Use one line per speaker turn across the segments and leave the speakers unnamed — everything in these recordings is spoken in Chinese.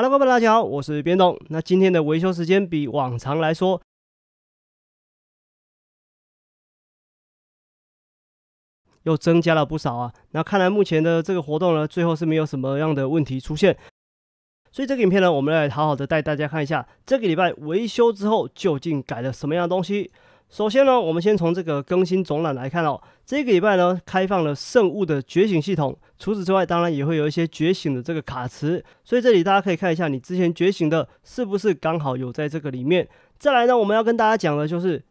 Hello，们，大家好，我是边总。那今天的维修时间比往常来说又增加了不少啊。那看来目前的这个活动呢，最后是没有什么样的问题出现，所以这个影片呢，我们来好好的带大家看一下，这个礼拜维修之后究竟改了什么样的东西。首先呢，我们先从这个更新总览来看哦。这个礼拜呢，开放了圣物的觉醒系统。除此之外，当然也会有一些觉醒的这个卡池。所以这里大家可以看一下，你之前觉醒的是不是刚好有在这个里面。再来呢，我们要跟大家讲的就是。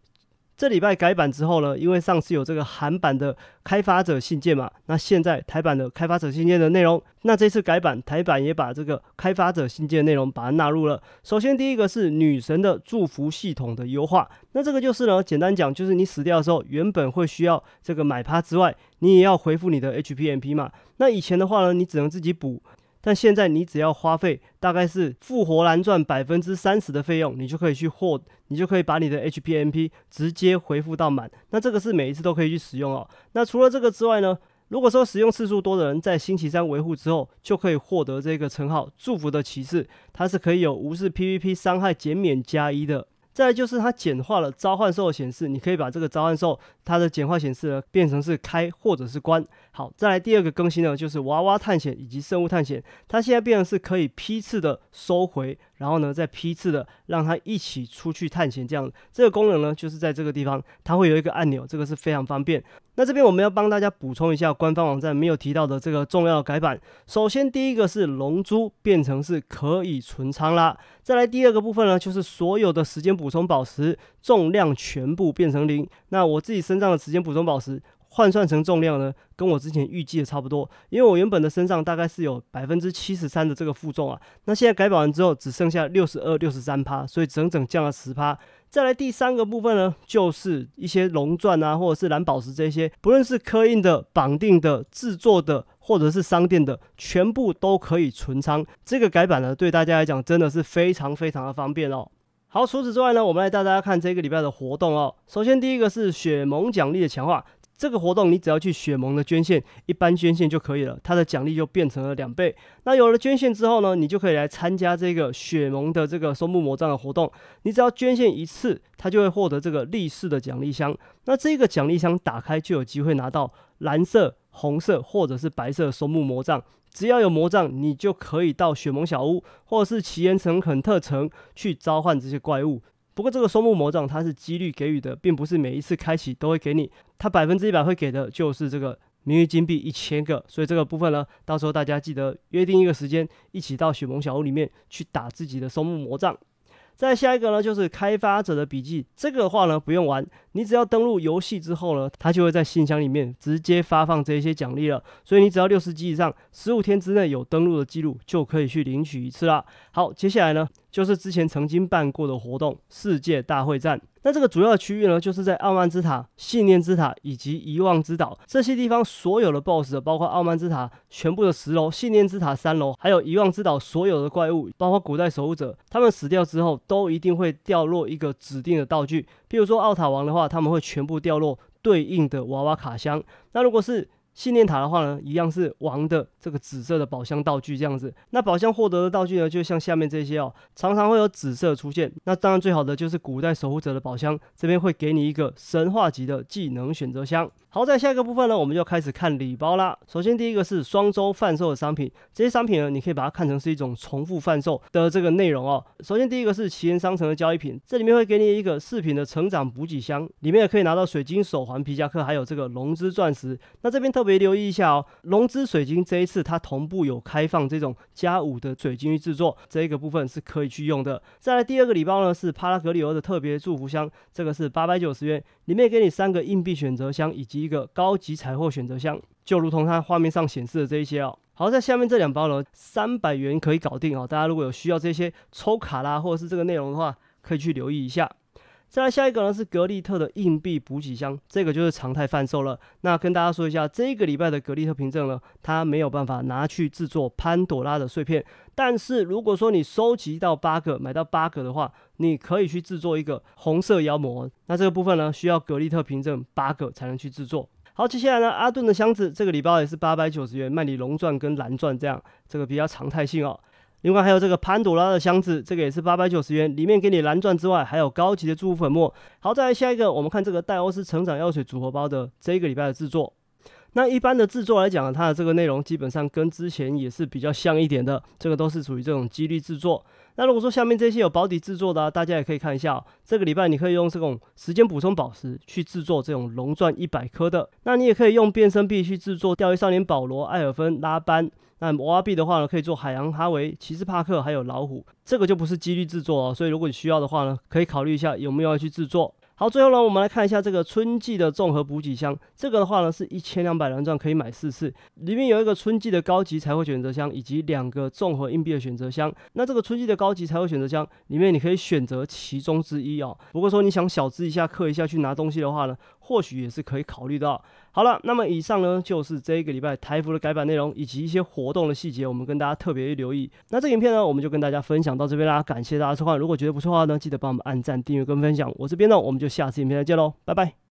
这礼拜改版之后呢，因为上次有这个韩版的开发者信件嘛，那现在台版的开发者信件的内容，那这次改版台版也把这个开发者信件内容把它纳入了。首先第一个是女神的祝福系统的优化，那这个就是呢，简单讲就是你死掉的时候，原本会需要这个买趴之外，你也要回复你的 H P m P 嘛。那以前的话呢，你只能自己补。但现在你只要花费大概是复活蓝钻百分之三十的费用，你就可以去获，你就可以把你的 h p m p 直接回复到满。那这个是每一次都可以去使用哦。那除了这个之外呢，如果说使用次数多的人，在星期三维护之后，就可以获得这个称号“祝福的骑士”，它是可以有无视 PVP 伤害减免加一的。再来就是它简化了召唤兽的显示，你可以把这个召唤兽它的简化显示呢变成是开或者是关。好，再来第二个更新呢，就是娃娃探险以及生物探险，它现在变成是可以批次的收回，然后呢再批次的让它一起出去探险。这样这个功能呢就是在这个地方，它会有一个按钮，这个是非常方便。那这边我们要帮大家补充一下，官方网站没有提到的这个重要改版。首先，第一个是龙珠变成是可以存仓啦。再来第二个部分呢，就是所有的时间补充宝石重量全部变成零。那我自己身上的时间补充宝石。换算成重量呢，跟我之前预计的差不多，因为我原本的身上大概是有百分之七十三的这个负重啊，那现在改版完之后只剩下六十二、六十三趴，所以整整降了十趴。再来第三个部分呢，就是一些龙钻啊，或者是蓝宝石这些，不论是刻印的、绑定的、制作的，或者是商店的，全部都可以存仓。这个改版呢，对大家来讲真的是非常非常的方便哦。好，除此之外呢，我们来带大家看这个礼拜的活动哦。首先第一个是雪盟奖励的强化。这个活动你只要去雪盟的捐献，一般捐献就可以了，它的奖励就变成了两倍。那有了捐献之后呢，你就可以来参加这个雪盟的这个松木魔杖的活动。你只要捐献一次，它就会获得这个立式的奖励箱。那这个奖励箱打开就有机会拿到蓝色、红色或者是白色松木魔杖。只要有魔杖，你就可以到雪盟小屋或者是奇岩城、肯特城去召唤这些怪物。不过这个松木魔杖它是几率给予的，并不是每一次开启都会给你，它百分之一百会给的就是这个名誉金币一千个，所以这个部分呢，到时候大家记得约定一个时间，一起到雪盟小屋里面去打自己的松木魔杖。再下一个呢，就是开发者的笔记，这个的话呢不用玩，你只要登录游戏之后呢，它就会在信箱里面直接发放这些奖励了，所以你只要六十级以上，十五天之内有登录的记录就可以去领取一次啦。好，接下来呢？就是之前曾经办过的活动世界大会战，那这个主要区域呢，就是在傲慢之塔、信念之塔以及遗忘之岛这些地方，所有的 BOSS，包括傲慢之塔全部的十楼、信念之塔三楼，还有遗忘之岛所有的怪物，包括古代守护者，他们死掉之后，都一定会掉落一个指定的道具，譬如说奥塔王的话，他们会全部掉落对应的娃娃卡箱。那如果是信念塔的话呢，一样是王的这个紫色的宝箱道具这样子。那宝箱获得的道具呢，就像下面这些哦，常常会有紫色出现。那当然最好的就是古代守护者的宝箱，这边会给你一个神话级的技能选择箱。好在下一个部分呢，我们就要开始看礼包啦。首先第一个是双周贩售的商品，这些商品呢，你可以把它看成是一种重复贩售的这个内容哦。首先第一个是奇缘商城的交易品，这里面会给你一个饰品的成长补给箱，里面也可以拿到水晶手环、皮夹克，还有这个龙之钻石。那这边特别留意一下哦，龙之水晶这一次它同步有开放这种加五的水晶去制作，这个部分是可以去用的。再来第二个礼包呢是帕拉格里欧的特别祝福箱，这个是八百九十元，里面给你三个硬币选择箱以及一个高级彩货选择箱，就如同它画面上显示的这一些哦。好，在下面这两包呢，三百元可以搞定哦。大家如果有需要这些抽卡啦或者是这个内容的话，可以去留意一下。再来下一个呢是格力特的硬币补给箱，这个就是常态贩售了。那跟大家说一下，这一个礼拜的格力特凭证呢，它没有办法拿去制作潘朵拉的碎片。但是如果说你收集到八个，买到八个的话，你可以去制作一个红色妖魔。那这个部分呢，需要格力特凭证八个才能去制作。好，接下来呢，阿顿的箱子，这个礼包也是八百九十元卖你龙钻跟蓝钻，这样这个比较常态性哦。另外还有这个潘朵拉的箱子，这个也是八百九十元，里面给你蓝钻之外，还有高级的祝福粉末。好，再来下一个，我们看这个戴欧斯成长药水组合包的这一个礼拜的制作。那一般的制作来讲，它的这个内容基本上跟之前也是比较像一点的，这个都是属于这种几率制作。那如果说下面这些有保底制作的，大家也可以看一下，这个礼拜你可以用这种时间补充宝石去制作这种龙钻一百颗的，那你也可以用变身币去制作钓鱼少年保罗、艾尔芬、拉班。那瓦币的话呢，可以做海洋哈维、骑士帕克还有老虎，这个就不是几率制作，哦，所以如果你需要的话呢，可以考虑一下有没有要去制作。好，最后呢，我们来看一下这个春季的综合补给箱。这个的话呢，是一千两百蓝钻可以买四次，里面有一个春季的高级才会选择箱，以及两个综合硬币的选择箱。那这个春季的高级才会选择箱里面，你可以选择其中之一哦。如果说你想小资一下、氪一下去拿东西的话呢，或许也是可以考虑到。好了，那么以上呢就是这一个礼拜台服的改版内容以及一些活动的细节，我们跟大家特别留意。那这影片呢，我们就跟大家分享到这边啦，感谢大家收看。如果觉得不错的话呢，记得帮我们按赞、订阅跟分享。我这边呢，我们就下次影片再见喽，拜拜。